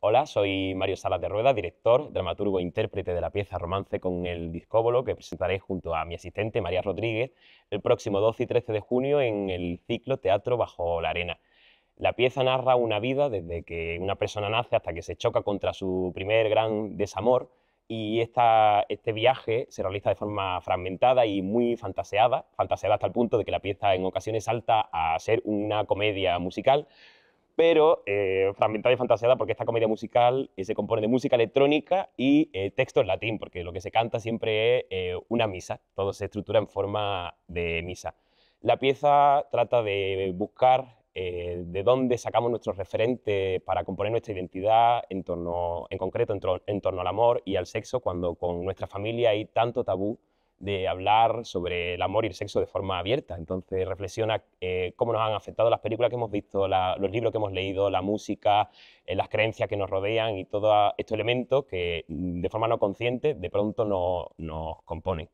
Hola, soy Mario Salas de Rueda, director, dramaturgo e intérprete de la pieza Romance con el Discóbolo, que presentaré junto a mi asistente María Rodríguez el próximo 12 y 13 de junio en el ciclo Teatro Bajo la Arena. La pieza narra una vida desde que una persona nace hasta que se choca contra su primer gran desamor y este viaje se realiza de forma fragmentada y muy fantaseada, fantaseada hasta el punto de que la pieza en ocasiones salta a ser una comedia musical pero eh, fragmentada y fantaseada porque esta comedia musical eh, se compone de música electrónica y eh, texto en latín, porque lo que se canta siempre es eh, una misa, todo se estructura en forma de misa. La pieza trata de buscar de dónde sacamos nuestros referentes para componer nuestra identidad, en, torno, en concreto en torno al amor y al sexo, cuando con nuestra familia hay tanto tabú de hablar sobre el amor y el sexo de forma abierta. Entonces reflexiona eh, cómo nos han afectado las películas que hemos visto, los libros que hemos leído, la música, eh, las creencias que nos rodean y todos estos elementos que mm, de forma no consciente de pronto nos componen.